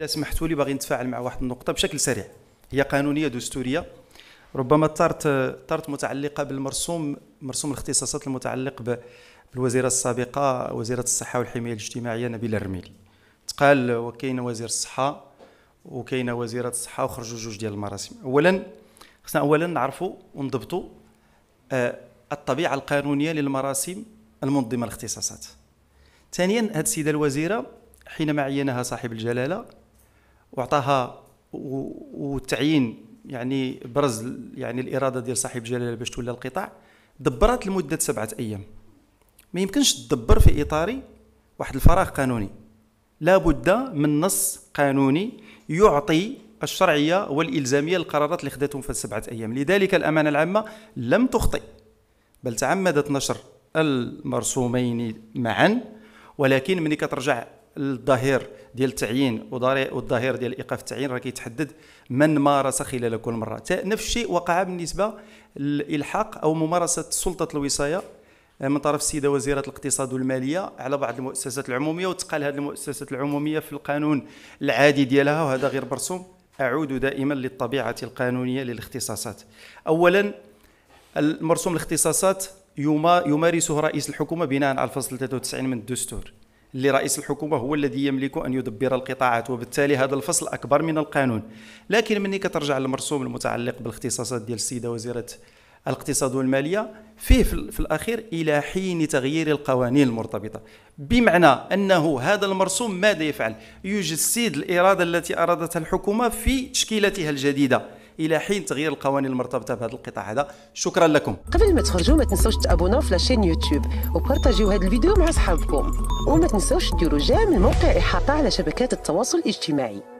اذا سمحتوا لي باغي نتفاعل مع واحد النقطه بشكل سريع هي قانونيه دستوريه ربما طارت طارت متعلقه بالمرسوم مرسوم الاختصاصات المتعلق بالوزيره السابقه وزيره الصحه والحمايه الاجتماعيه نبيله الرميلي تقال وكاين وزير الصحه وكاين وزيره الصحه وخرجوا جوج ديال المراسم اولا خصنا اولا نعرفوا ونضبطوا آه، الطبيعه القانونيه للمراسم المنظمه الاختصاصات ثانيا هذه السيده الوزيره حينما عينها صاحب الجلاله وعطاها والتعيين يعني برز يعني الاراده ديال صاحب جلاله باش تولى القطاع دبرات لمده سبعه ايام ما يمكنش تدبر في اطار واحد الفراغ قانوني لابد من نص قانوني يعطي الشرعيه والالزاميه للقرارات اللي خداتهم في سبعه ايام لذلك الامانه العامه لم تخطئ بل تعمدت نشر المرسومين معا ولكن ملي كترجع الظهير ديال التعيين والظهير ديال ايقاف التعيين راه كيتحدد من مارس خلال كل مره نفس الشيء وقع بالنسبه للالحاق او ممارسه سلطه الوصايه آه، من طرف السيده وزيره الاقتصاد والماليه على بعض المؤسسات العموميه وتقال هذه المؤسسات العموميه في القانون العادي ديالها وهذا غير مرسوم اعود دائما للطبيعه القانونيه للاختصاصات اولا المرسوم الاختصاصات يمارسه رئيس الحكومه بناء على الفصل 93 من الدستور لرئيس الحكومة هو الذي يملك أن يدبر القطاعات وبالتالي هذا الفصل أكبر من القانون لكن مني كترجع للمرسوم المتعلق بالاختصاصات ديال السيدة وزيرة الاقتصاد والماليه فيه في الاخير الى حين تغيير القوانين المرتبطه بمعنى انه هذا المرسوم ماذا يفعل يجسد الاراده التي ارادتها الحكومه في تشكيلتها الجديده الى حين تغيير القوانين المرتبطه بهذا القطاع هذا شكرا لكم قبل ما تخرجوا ما تنساوش تابوناو في لاشين يوتيوب وبارطاجيو هذا الفيديو مع صحابكم وما تنساوش ديروا جيم الموقع احاطه على شبكات التواصل الاجتماعي